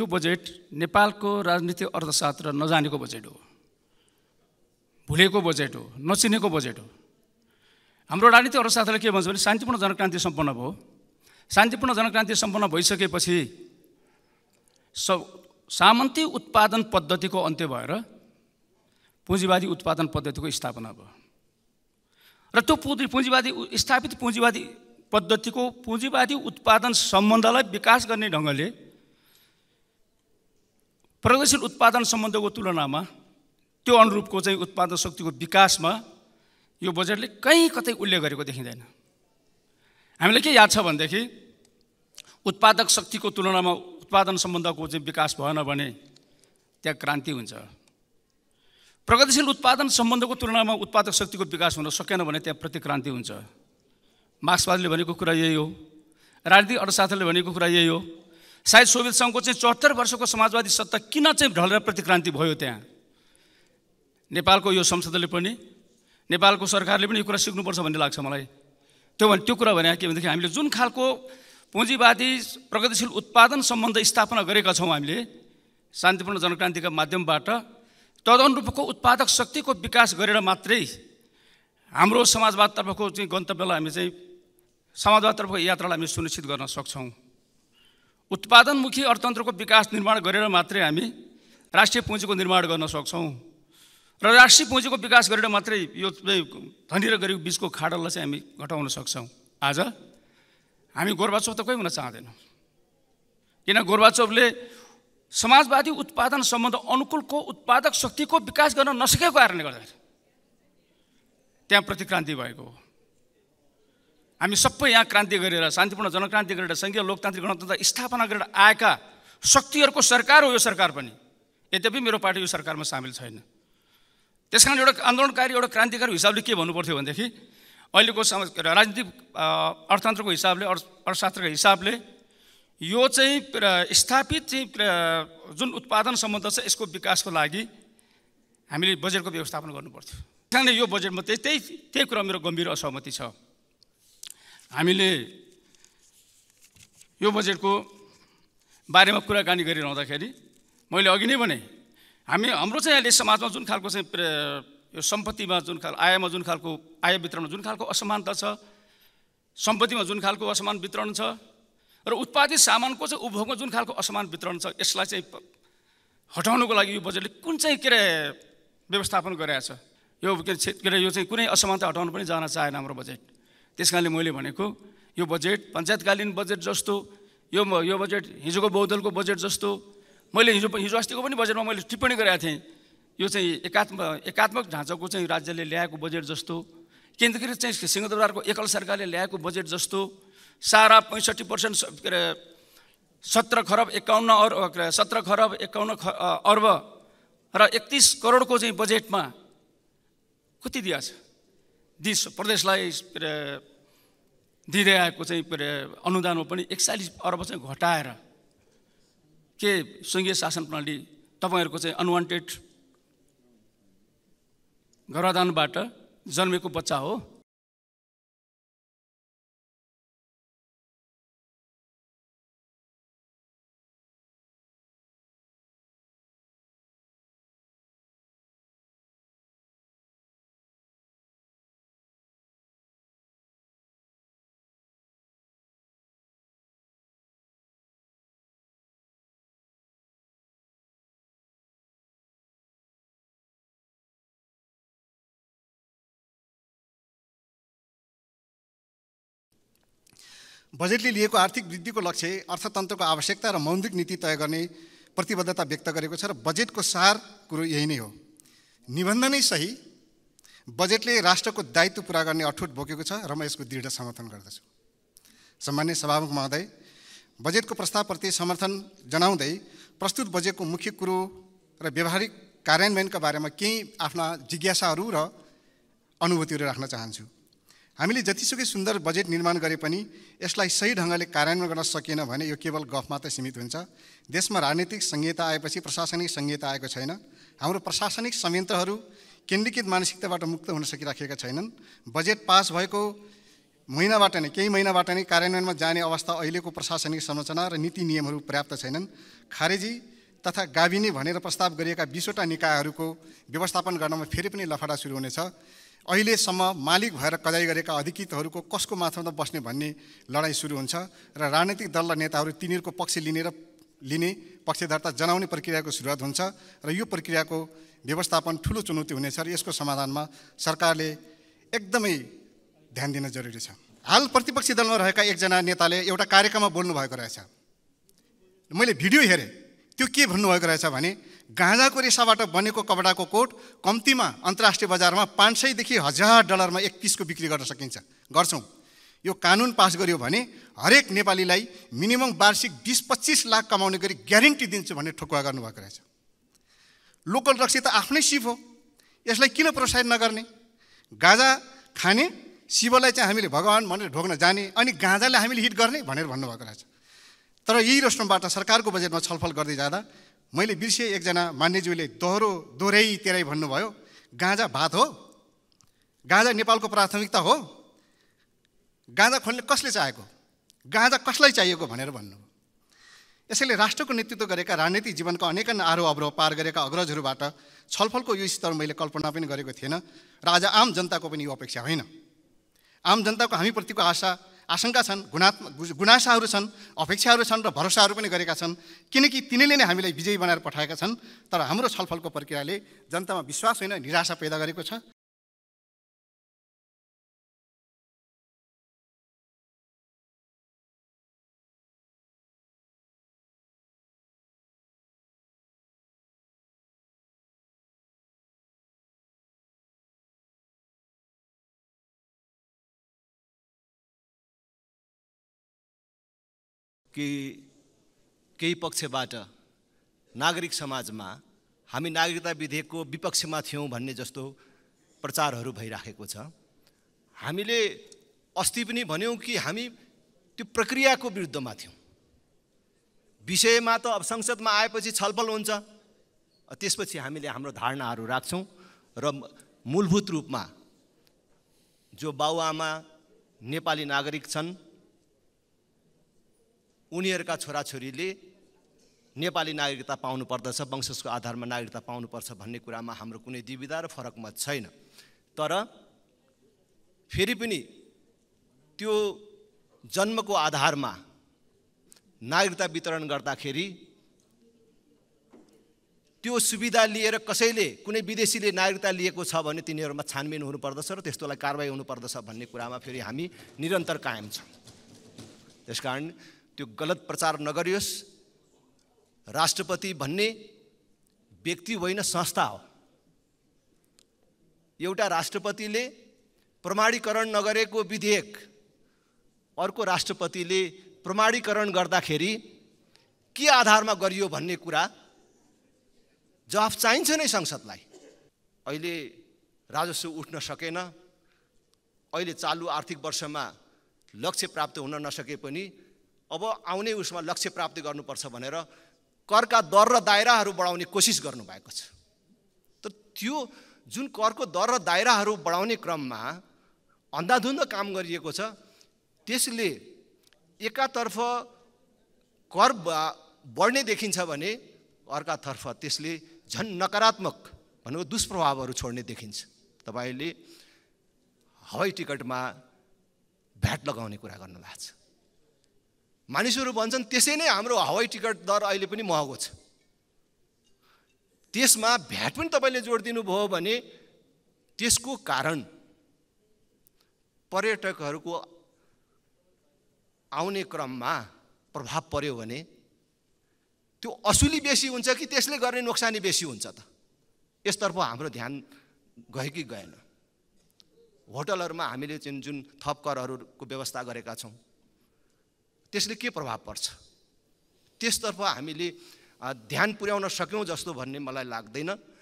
यो बजेट नेपालको राजनीति अर्थशास्त्र नजानेको बजेट हो भुलेको बजेट हो नचिनेको बजेट हो हाम्रो राजनीति अर्थशास्त्रले के भन्छ भने शान्तिपूर्ण जनक्रान्ति सम्पन्न भयो शान्तिपूर्ण जनक्रान्ति सम्पन्न भइसकेपछि स सामन्ती उत्पादन पद्धतिको अन्त्य भएर पुँजीवादी उत्पादन पद्धतिको स्थापना भयो र त्यो पुँजीवादी स्थापित पुँजीवादी पद्धतिको पुँजीवादी उत्पादन सम्बन्धलाई विकास गर्ने ढङ्गले प्रगतिशील उत्पादन सम्बन्धको तुलनामा त्यो अनुरूपको चाहिँ उत्पादन शक्तिको विकासमा यो बजेटले कहीँ कतै उल्लेख गरेको देखिँदैन हामीलाई के याद छ भनेदेखि उत्पादक शक्तिको तुलनामा उत्पादन सम्बन्धको चाहिँ विकास भएन भने त्यहाँ क्रान्ति हुन्छ प्रगतिशील उत्पादन सम्बन्धको तुलनामा उत्पादक शक्तिको विकास हुन सकेन भने त्यहाँ प्रतिक्रान्ति हुन्छ मार्क्सवादले भनेको कुरा यही हो राजनीतिक अर्थशास्त्रले भनेको कुरा यही हो सायद सङ्घको चाहिँ चौहत्तर वर्षको समाजवादी सत्ता किन चाहिँ ढलेर प्रतिक्रान्ति भयो त्यहाँ नेपालको यो संसदले पनि नेपालको सरकारले पनि यो कुरा सिक्नुपर्छ भन्ने लाग्छ मलाई त्यो भने त्यो कुरा भने के भनेदेखि हामीले जुन खालको पुँजीवादी प्रगतिशील उत्पादन सम्बन्ध स्थापना गरेका छौँ हामीले शान्तिपूर्ण जनक्रान्तिका माध्यमबाट तदनुरूपको उत्पादक शक्तिको विकास गरेर मात्रै हाम्रो समाजवादतर्फको चाहिँ गन्तव्यलाई हामी चाहिँ समाजवादतर्फको यात्रालाई हामी सुनिश्चित गर्न सक्छौँ उत्पादनमुखी अर्थतन्त्रको विकास निर्माण गरेर मात्रै हामी राष्ट्रिय पुँजीको निर्माण गर्न सक्छौँ र राष्ट्रिय पुँजीको विकास गरेर मात्रै यो धनी र गरिब बिचको खाडललाई चाहिँ हामी घटाउन सक्छौँ आज हामी गोर्बाचोभ त कोही हुन चाहँदैनौँ किन गोर्बाचोभले समाजवादी उत्पादन सम्बन्ध अनुकूलको उत्पादक शक्तिको विकास गर्न नसकेको कारणले गर्दाखेरि त्यहाँ प्रतिक्रान्ति भएको हो हामी सबै यहाँ क्रान्ति गरेर शान्तिपूर्ण जनक्रान्ति गरेर सङ्घीय लोकतान्त्रिक गणतन्त्र स्थापना गरेर आएका शक्तिहरूको सरकार हो यो सरकार पनि यद्यपि मेरो पार्टी यो सरकारमा सामेल छैन त्यस कारण एउटा आन्दोलनकारी एउटा क्रान्तिकारी हिसाबले के भन्नु भन्नुपर्थ्यो भनेदेखि अहिलेको समाज राजनीतिक अर्थतन्त्रको हिसाबले अर्थशास्त्रको हिसाबले यो चाहिँ स्थापित चाहिँ जुन उत्पादन सम्बन्ध छ यसको विकासको लागि हामीले बजेटको व्यवस्थापन गर्नुपर्थ्यो त्यस कारणले यो बजेटमा त्यही त्यही त्यही कुरा मेरो गम्भीर असहमति छ हामीले यो बजेटको बारेमा कुराकानी गरिरहँदाखेरि मैले अघि नै भने हामी हाम्रो चाहिँ अहिले समाजमा जुन खालको चाहिँ यो सम्पत्तिमा जुन खालको आयमा जुन खालको आय वितरणमा जुन खालको असमानता छ सम्पत्तिमा जुन खालको असमान वितरण छ र उत्पादित सामानको चाहिँ उपभोगमा जुन खालको असमान वितरण छ यसलाई चाहिँ हटाउनुको लागि यो बजेटले कुन चाहिँ के अरे व्यवस्थापन गरिरहेको छ यो के अरे यो चाहिँ कुनै असमानता हटाउनु पनि जान चाहेन हाम्रो बजेट त्यस कारणले मैले भनेको यो बजेट पञ्चायतकालीन बजेट जस्तो यो यो बजेट हिजोको बहुदलको बजेट जस्तो मैले हिजो हिजो अस्तिको पनि बजेटमा मैले टिप्पणी गरेका थिएँ यो चाहिँ एकात्म एकात्मक ढाँचाको चाहिँ राज्यले ल्याएको बजेट जस्तो केन्द्रकृत चाहिँ सिंहदरबारको एकल सरकारले ल्याएको बजेट जस्तो सारा पैँसठी पर्सेन्ट के अरे सत्र खरब एकाउन्न अर्ब सत्र खरब एकाउन्न ख अर्ब र एकतिस करोडको चाहिँ बजेटमा कति दिएको छ दिस प्रदेशलाई के अरे दिँदै आएको चाहिँ के अरे अनुदानमा पनि एकचालिस अर्ब चाहिँ घटाएर के सङ्घीय शासन प्रणाली तपाईँहरूको चाहिँ अनवान्टेड गर्भाधानबाट जन्मेको बच्चा हो बजेटले लिएको आर्थिक वृद्धिको लक्ष्य अर्थतन्त्रको आवश्यकता र मौद्रिक नीति तय गर्ने प्रतिबद्धता व्यक्त गरेको छ र बजेटको सार कुरो यही नै हो निबन्ध नै सही बजेटले राष्ट्रको दायित्व पुरा गर्ने अठोट बोकेको छ र म यसको दृढ समर्थन गर्दछु सामान्य सभामुख महोदय बजेटको प्रस्तावप्रति समर्थन जनाउँदै प्रस्तुत बजेटको मुख्य कुरो र व्यावहारिक कार्यान्वयनका बारेमा केही आफ्ना जिज्ञासाहरू र अनुभूतिहरू राख्न चाहन्छु हामीले जतिसुकै सुन्दर बजेट निर्माण गरे पनि यसलाई सही ढङ्गले कार्यान्वयन गर्न सकिएन भने यो केवल गफ मात्रै सीमित हुन्छ देशमा राजनीतिक संहिता आएपछि प्रशासनिक संहिता आएको छैन हाम्रो प्रशासनिक संयन्त्रहरू केन्द्रीकृत मानसिकताबाट मुक्त हुन सकिराखेका छैनन् बजेट पास भएको महिनाबाट नै केही महिनाबाट नै कार्यान्वयनमा जाने अवस्था अहिलेको प्रशासनिक संरचना र नीति नियमहरू पर्याप्त छैनन् खारेजी तथा गाविनी भनेर प्रस्ताव गरिएका बिसवटा निकायहरूको व्यवस्थापन गर्नमा फेरि पनि लफडा सुरु हुनेछ अहिलेसम्म मालिक भएर कदाई गरेका अधिकृतहरूको कसको माथमा बस्ने भन्ने लडाइँ सुरु हुन्छ र राजनैतिक दल र नेताहरू तिनीहरूको पक्ष लिने र लिने पक्षधरता जनाउने प्रक्रियाको सुरुवात हुन्छ र यो प्रक्रियाको व्यवस्थापन ठुलो चुनौती हुनेछ र यसको समाधानमा सरकारले एकदमै ध्यान दिन जरुरी छ हाल प्रतिपक्षी दलमा रहेका एकजना नेताले एउटा कार्यक्रममा बोल्नुभएको रहेछ मैले भिडियो हेरेँ त्यो के भन्नुभएको रहेछ भने गाँजाको रेसाबाट बनेको कपडाको कोट कम्तीमा अन्तर्राष्ट्रिय बजारमा पाँच सयदेखि हजार डलरमा एक पिसको बिक्री गर्न सकिन्छ गर्छौँ यो कानुन पास गर्यो भने हरेक नेपालीलाई मिनिमम वार्षिक बिस पच्चिस लाख कमाउने गरी ग्यारेन्टी दिन्छु भन्ने ठोकुवा गर्नुभएको रहेछ लोकल रक्सी त आफ्नै शिव हो यसलाई किन प्रोत्साहित नगर्ने गाँजा खाने शिवलाई चाहिँ हामीले भगवान् भनेर ढोक्न जाने अनि गाँजाले हामीले हिट गर्ने भनेर भन्नुभएको रहेछ तर यही रोस्टमबाट सरकारको बजेटमा छलफल गर्दै जाँदा मैले बिर्सेँ एकजना मान्यज्यूले दोहोरो दोहोऱ्याइ तेह्रै भन्नुभयो गाँजा भात हो गाँजा नेपालको प्राथमिकता हो गाँजा खोल्ने कसले चाहेको गाँजा कसलाई चाहिएको भनेर भन्नु यसैले राष्ट्रको नेतृत्व गरेका राजनीतिक जीवनका अनेक आरोह अवरोह पार गरेका अग्रजहरूबाट छलफलको यो स्तर मैले कल्पना पनि गरेको थिएन र आज आम जनताको पनि यो अपेक्षा होइन आम जनताको हामीप्रतिको आशा आशंका छन् गुणात्मक गुनासाहरू छन् अपेक्षाहरू छन् र भरोसाहरू पनि गरेका छन् किनकि तिनीले नै हामीलाई विजयी बनाएर पठाएका छन् तर हाम्रो छलफलको प्रक्रियाले जनतामा विश्वास होइन निराशा पैदा गरेको छ कि केही पक्षबाट नागरिक समाजमा हामी नागरिकता विधेयकको विपक्षमा थियौँ भन्ने जस्तो प्रचारहरू भइराखेको छ हामीले अस्ति पनि भन्यौँ कि हामी त्यो प्रक्रियाको विरुद्धमा थियौँ विषयमा त अब संसदमा आएपछि छलफल हुन्छ त्यसपछि हामीले हाम्रो धारणाहरू राख्छौँ र मूलभूत रूपमा जो बाबुआमा नेपाली नागरिक छन् उनीहरूका छोराछोरीले नेपाली नागरिकता पाउनुपर्दछ वंशजको आधारमा नागरिकता पाउनुपर्छ भन्ने कुरामा हाम्रो कुनै दुविधा र फरक मत छैन तर फेरि पनि त्यो जन्मको आधारमा नागरिकता वितरण गर्दाखेरि त्यो सुविधा लिएर कसैले कुनै विदेशीले नागरिकता लिएको छ भने तिनीहरूमा छानबिन हुनुपर्दछ र त्यस्तोलाई कारवाही हुनुपर्दछ भन्ने कुरामा फेरि हामी निरन्तर कायम छौँ त्यस कारण त्यो गलत प्रचार नगरियोस् राष्ट्रपति भन्ने व्यक्ति होइन संस्था हो एउटा राष्ट्रपतिले प्रमाणीकरण नगरेको विधेयक अर्को राष्ट्रपतिले प्रमाणीकरण गर्दाखेरि के आधारमा गरियो भन्ने कुरा जवाफ चाहिन्छ नै संसदलाई अहिले राजस्व उठ्न सकेन अहिले चालु आर्थिक वर्षमा लक्ष्य प्राप्त हुन नसके पनि अब आउने उसमा लक्ष्य प्राप्ति गर्नुपर्छ भनेर करका दर र दायराहरू बढाउने कोसिस गर्नुभएको छ त त्यो जुन करको दर र दायराहरू बढाउने क्रममा अन्धाधुन्ध काम गरिएको छ त्यसले एकातर्फ कर बढ्ने देखिन्छ भने अर्कातर्फ त्यसले झन् नकारात्मक भनेको दुष्प्रभावहरू छोड्ने देखिन्छ तपाईँले हवाई टिकटमा भ्याट लगाउने कुरा गर्नुभएको छ मानिसहरू भन्छन् त्यसै नै हाम्रो हवाई टिकट दर अहिले पनि महँगो छ त्यसमा भ्याट पनि तपाईँले जोड दिनुभयो भने त्यसको कारण पर्यटकहरूको आउने क्रममा प्रभाव पर्यो भने त्यो असुली बेसी हुन्छ कि त्यसले गर्ने नोक्सानी बेसी हुन्छ त यसतर्फ हाम्रो ध्यान गयो कि गएन होटलहरूमा हामीले जुन जुन थप करहरूको व्यवस्था गरेका छौँ त्यसले के प्रभाव पर्छ त्यसतर्फ हामीले ध्यान पुर्याउन सक्यौँ जस्तो भन्ने मलाई लाग्दैन